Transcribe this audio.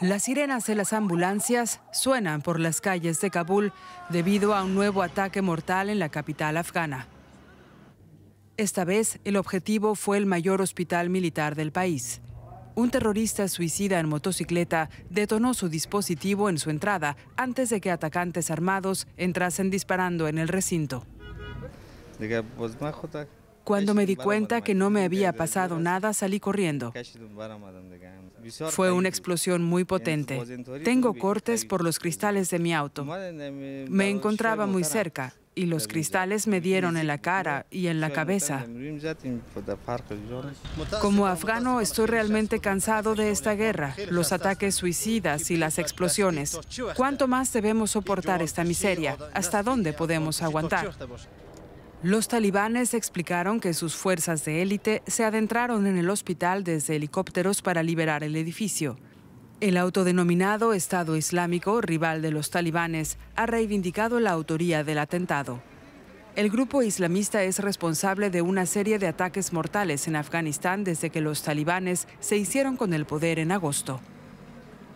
Las sirenas de las ambulancias suenan por las calles de Kabul debido a un nuevo ataque mortal en la capital afgana. Esta vez el objetivo fue el mayor hospital militar del país. Un terrorista suicida en motocicleta detonó su dispositivo en su entrada antes de que atacantes armados entrasen disparando en el recinto. Pues, cuando me di cuenta que no me había pasado nada, salí corriendo. Fue una explosión muy potente. Tengo cortes por los cristales de mi auto. Me encontraba muy cerca y los cristales me dieron en la cara y en la cabeza. Como afgano estoy realmente cansado de esta guerra, los ataques suicidas y las explosiones. ¿Cuánto más debemos soportar esta miseria? ¿Hasta dónde podemos aguantar? Los talibanes explicaron que sus fuerzas de élite se adentraron en el hospital desde helicópteros para liberar el edificio. El autodenominado Estado Islámico, rival de los talibanes, ha reivindicado la autoría del atentado. El grupo islamista es responsable de una serie de ataques mortales en Afganistán desde que los talibanes se hicieron con el poder en agosto.